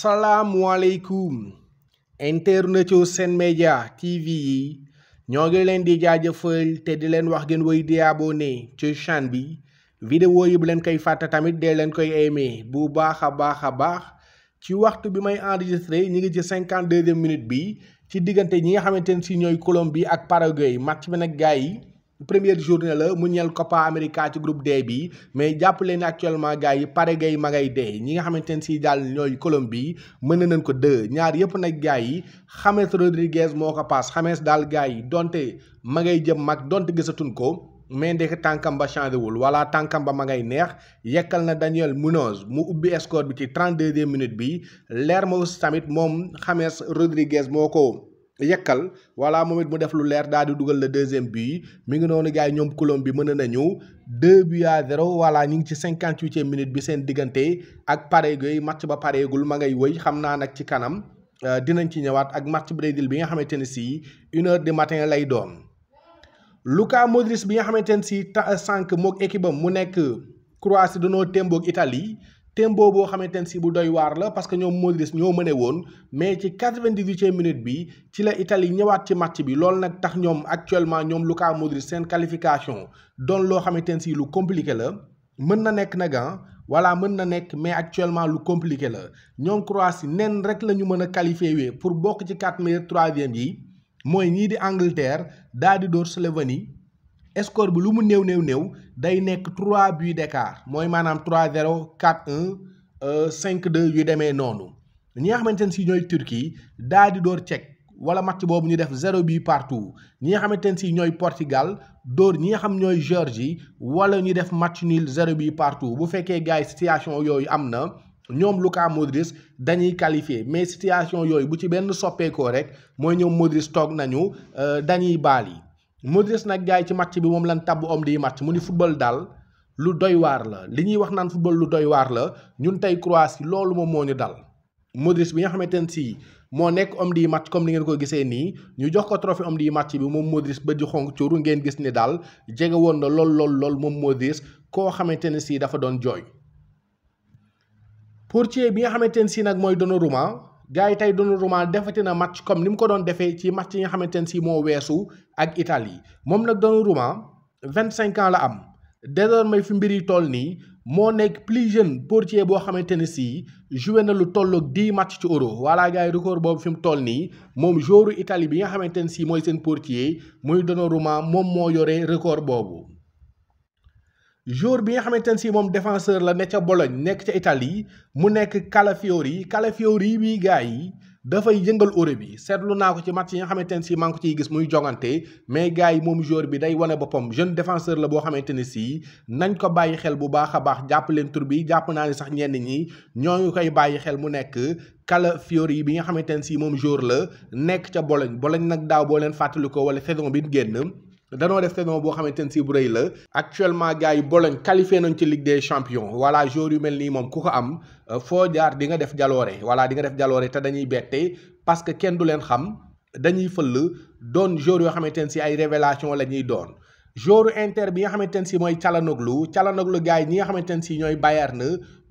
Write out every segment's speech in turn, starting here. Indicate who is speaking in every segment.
Speaker 1: asalaamualeykum internet seen Sen Média TV yi ñoo ngi leen di jaajëfal te di leen wax ngeen woy di abonné ci chaîne bi video yi bu leen koy fàtte tamit dee leen koy aimé bu baax a baax a baax ci waxtu bi may enregistré ñi ngi ci cinquante deuxième minute bi ci diggante ñi nga xamante ne si ñooy Colombie ak Paraguay match bi nag gars yi première journée la mu ñeel Copa America ci groupe D bi mais jàpp leen actuellement gars yi pare gay ma ngay dee ñi nga xamante ne si daal ñooy Colombie mën na nañ ko deux ñaar yëpp nag gars yi James Rodriguez moo ko paas xamees daal gars yi donte ma ngay jëm mag donte gisatuñ ko. mais ndek tànkam ba changé wul wala tànkam ba ma ngay neex yekkal na Daniel Munoz mu ubbi score bi ci 32e minute bi ma aussi tamit moom James Rodriguez moo ko. yekkal voilà moom it mu def lu leer daal di dugal la deuxième but mi ngi noonu gars ñom ñoom bi mën nañu deux buts à zéro voilà ñu ngi ci cinquante huitième minute bi seen diggante ak Paraguay match ba pareegul ma ngay wëy xam naa nag ci kanam euh, dinañ ci ñëwaat ak match Brésil bi nga xamante ne sii une heure du matin lay doon. Luka Modric bi nga xamante ne si euh, sànq moog équipe am mu nekk Croatie danoo témboog Italie. tembo bo xamante si bu doy war la parce que ñom Modric ñoo mëne mais ci 98 e minute bi ci la Italie ñëwaat ci match bi lool nak tax ñom actuellement ñom Luka Modric sen qualification don lo xamante si lu compliqué la mën na nek nag ah voilà mën na nek mais actuellement lu compliqué la ñom Croatie nen rek la ñu mën qualifié pour bok ci quatre 3 troisième yi moy ñii di Angleterre daal di door Slovénie score bi lu mu néew néew néew day nekk 3 buts d'écart mooy maanaam 3-0 4-1 5-2 yu demee noonu ñi xamante ne si ñooy Turquie daal di door Tchèque wala match boobu ñu def zéro bi partout ñi nga xamante ne si ñooy Portugal dóor ñi nga xam ñooy Géorgie wala ñu def match nul zéro bi partout bu fekkee gars yi situation yooyu am na ñoom Luka Modric dañuy qualifié mais situation yooyu bu ci benn soppeekoo rek mooy ñëw Modric toog nañu euh, dañuy baal yi Modric nag gaay ci match bi moom lan tàbb homme di match mu ni football daal lu doy waar la li ñuy wax naan football lu doy waar la ñun tey Croatie loolu moom moo ñu dal Modric bi nga xamante ne si moo nekk homme di match comme li ngeen ko gisee nii ñu jox ko trophée homme di match bi moom Modric ba di xonk cóoru ngeen gis ni daal jege woon na lool lool lool moom Modric koo xamante ne si dafa doon jooy portier bi nga xamante ne sii nag mooy Donnarumma gars yi tey Donnarumma defati na match comme ni mu ko doon defee ci match yi nga xamante ne si moo weesu ak itali moom nag Donnarumma vingt cinq ans la am désormais fi mbir yi toll nii moo nekk plus jeune portier boo xamante ne si joué na lu tolloog dix match ci euro voilà gars yi record boobu fi mu toll nii moom joueur itali bi nga xamante ne si mooy seen portier muy Donnarumma moom moo yore record boobu. jour bi nga xamante ne sii moom défenseur la ne ca Bologne nekk ca Italie mu nekk Calafiori Calafiori bii gars yi dafay yëngal Europe yi seetlu naa ko ci match yi nga xamante ne sii maa ngi ko gis muy jongante mais gars yi moom jour bi day wane boppam jeune défenseur la boo xamante ne sii nañ ko bàyyi xel bu baax a baax jàpp leen tur bi jàpp naa ne sax ñenn ñi ñoo ngi koy bàyyi xel mu nekk. Calafiori bi nga xamante ne si moom jour la nekk ca Bologne Bologne nag daaw boo leen fàttali ko wala saison bi génn. danoo def saison boo xamante ne si bu rëy la actuellement gars yi Bologne qualifié nañ ci Ligue des champions voilà joueur yu mel nii moom ku ko am euh, foo jaar di nga def jaloore voilà di nga def jaloore te dañuy bette parce que kenn du leen xam dañuy fël doon joueur yoo xamante ne si ay révélation la ñuy doon joueur Inter bi nga xamante ne si mooy Calhanoglu Calhanoglu gars yi ñi nga xamante ne si ñooy na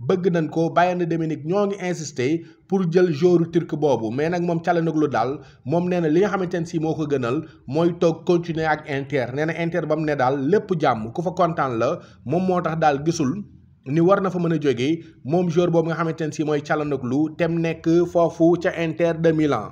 Speaker 1: bëgg nañ ko Bayern Dominique ñoo ngi insister pour jël joueur turc boobu mais nag moom Calhanoglu daal moom nee na li nga xamante ne si moo ko gënal mooy toog continuer ak Inter nee na Inter ba mu ne daal lépp jàmm ku fa kontaan la moom moo tax daal gisul. ni war na fa mën a jógee moom joueur boobu nga xamante ne si mooy Calhanoglu tem nekk foofu ca Inter de Milan.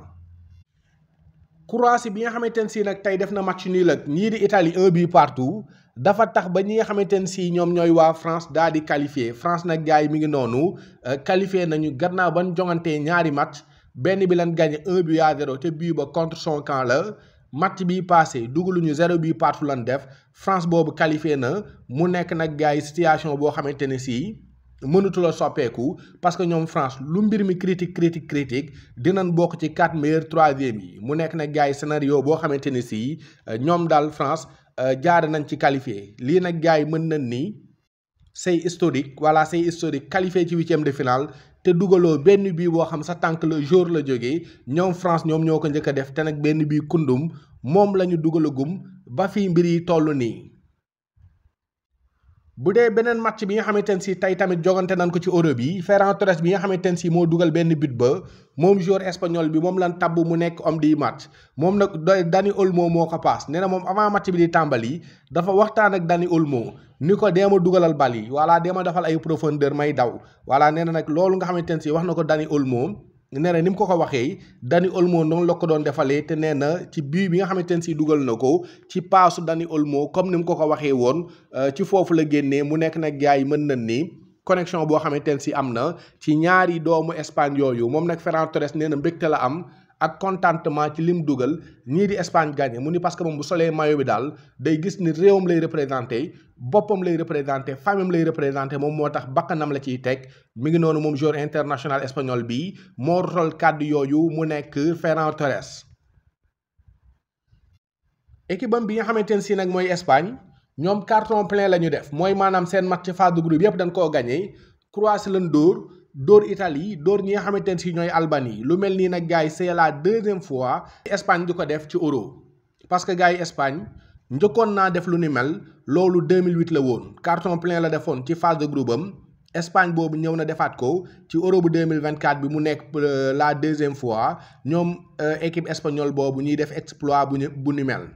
Speaker 1: Croatie bi nga xamante ne si nag tey def na match nul ak ñii di Italie un but partout dafa tax ba ñi nga xamante ne si ñoom ñooy waa France daal di qualifié France nag gars yi mi ngi noonu euh, qualifié nañu gannaaw ban jongantee ñaari match benn bi lan gagné un but à zéro te but ba contre son camp la match bi passé dugaluñu zéro but partout lan def France boobu qualifié na mu nekk nag gars yi situation boo xamante ne si. mënatula soppeeku parce que ñoom France lu mbir mi critique critique critique dinañ bokk ci quatre meilleurs troisième yi mu nekk nag gars yi scénario boo xamante ne si euh, ñoom daal France euh, jaare nañ ci qualifié lii nag gars yi mën nañ ni c'est historique wala c'est historique qualifié ci huitième de finale te dugaloo benn bii boo xam sa tànk le jour la jóge ñoom France ñoom ñoo ko njëkk a def te nag benn bii kundum moom la ñu dugalagum ba fii mbir yi toll nii bu dee beneen match bi nga xamante ne si tey tamit jogante nañ ko ci Europe yi Ferran Torres bi nga xamante ne si moo dugal benn bit ba moom joueur espagnol bi moom lan tab mu nekk homme di match moom nag Dani Olmo moo ko paas nee na moom avant match bi di tàmbali dafa waxtaan ak Dani Olmo ni ko deema dugalal bal yi voilà deema defal ay profondeur may daw voilà nee na nag loolu nga xamante ne si wax na ko Dani Olmo. nee na ni mu ko ko waxee Dani Olmo noonu la ko doon defalee te nee na ci biir bi nga xamante ne sii dugal na ko ci paasu Dani Olmo comme ni mu ko ko waxee woon euh, ci foofu la génnee mu nekk nag gars yi mën na ni connexion boo xamante ne si am na ci ñaari doomu Espagne yooyu moom nag Ferran Torres nee na mbégte la am. ak contentement ci lim dugal ñii di Espagne gagné mu ni parce que moom bu solee maillot bi daal day gis ni réewam lay représenté boppam lay représenté famille lay représenté moom moo tax bakkanam la ciy teg mi ngi noonu moom joueur international espagnol bi moo rotol kàddu yooyu mu nekk Ferran Torres. équipe am bi nga xamante ne si nag mooy Espagne ñoom carton plein la ñu def mooy maanaam seen match phase de groupe yëpp dañ koo gagné Croatie lañ dóor. dóor Italie dóor ñi nga xamante ne si ñooy Albanie lu mel nii nag gars yi c'est la deuxième fois Espagne di ko def ci euro parce que gars yi Espagne njëkkoon naa def lu ni mel loolu 2008 la woon carton plein la defoon ci phase de groupe am Espagne boobu ñëw na defaat ko ci euro bu 2024 bi mu nekk euh, la deuxième fois ñoom euh, équipe espagnole boobu ñuy def exploit bu ñu bu ni mel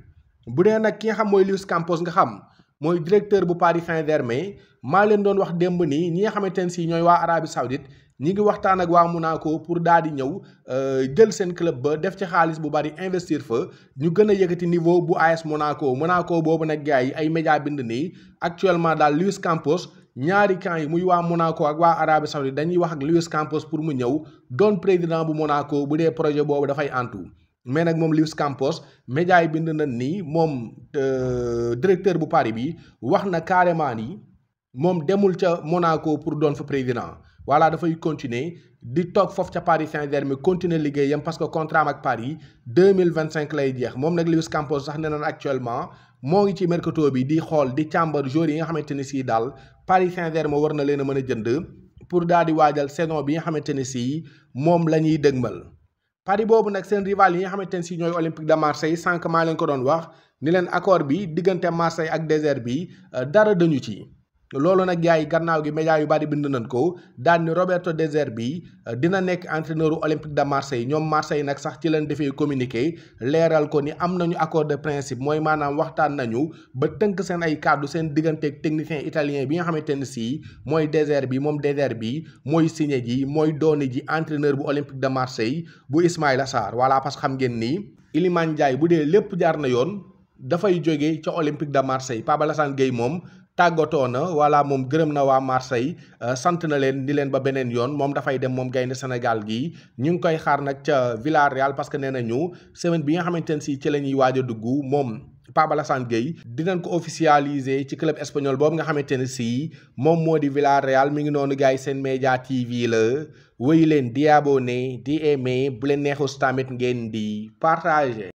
Speaker 1: bu dee nag ki nga xam mooy Luis Campos nga xam. mooy directeur bu Paris fin germain maa leen doon wax démb nii ñi nga xamante ne si ñooy waa Arabie Saoudite ñi ngi waxtaan ak waa Monaco pour daal di ñëw euh, jël seen club ba def ci xaalis bu bari investir fa ñu gën a yëkkati niveau bu AS Monaco Monaco boobu nag gaa yi ay média bind nii actuellement daal Luis Campos ñaari kan yi muy waa Monaco ak waa arabi Saoudite dañuy wax ak Luis Campos pour mu ñëw doon président bu Monaco bu dee projet boobu dafay antu mais nag mom Luis Campos media yi bind na ni mom euh, directeur bu Paris bi wax na carrément ni mom demul ca Monaco pour don fa président voilà fay continuer di tok fof ca Paris Saint-Germain continuer yam parce que contrat ak Paris 2025 lay jeex mom nag Luis Campos sax nee actuellement mo ngi ci mercato bi di xol di chamber joueurs yi nga xamanteni si dal Paris Saint-Germain war na leena a mën jënd pour daal di waajal saison bi nga xamanteni si mom lañuy la pari boobu nag seen rival yi nga xamante ne si ñooy Olympique de Marseille sànq maa leen ko doon wax ni leen accord bi diggante Marseille ak désert bi euh, dara dañu ci. loolu nag yaay gannaaw gi média yu bari bind nañ ko daan ni Roberto De bi euh, dina nekk entraîneur Olympique de Marseille ñoom Marseille nag sax ci leen defee communiqué leeral ko ni am nañu accord de principe mooy maanaam waxtaan nañu ba tënk seen ay kàddu seen digganteeg technicien italien bi nga xamante ne sii mooy De bi moom De bi mooy signé ji mooy doone ji entraîneur bu Olympique de Marseille bu Ismaïla Sarr voilà parce que xam ngeen ni Iliman Ndiaye bu dee lépp jaar na yoon dafay jóge ca Olympique de Marseille Pape Alassane Gueye moom tàggatoo na voilà moom gërëm na waa Marseille euh, sant na leen ni leen ba beneen yoon moom dafay dem moom gaynde senegal gii ñu ngi koy xaar nag ca Villarreal parce que nee nañu semaine bi nga xamante ne si ci la ñuy waaj dugg moom Pape Alassane Gueye dinañ ko officialiser ci club espagnol boobu nga xamante ne si moom moo di Villarreal mi ngi noonu gars yi seen média TV la wéy leen di abonné di aimé bu leen neexus tamit ngeen di partager.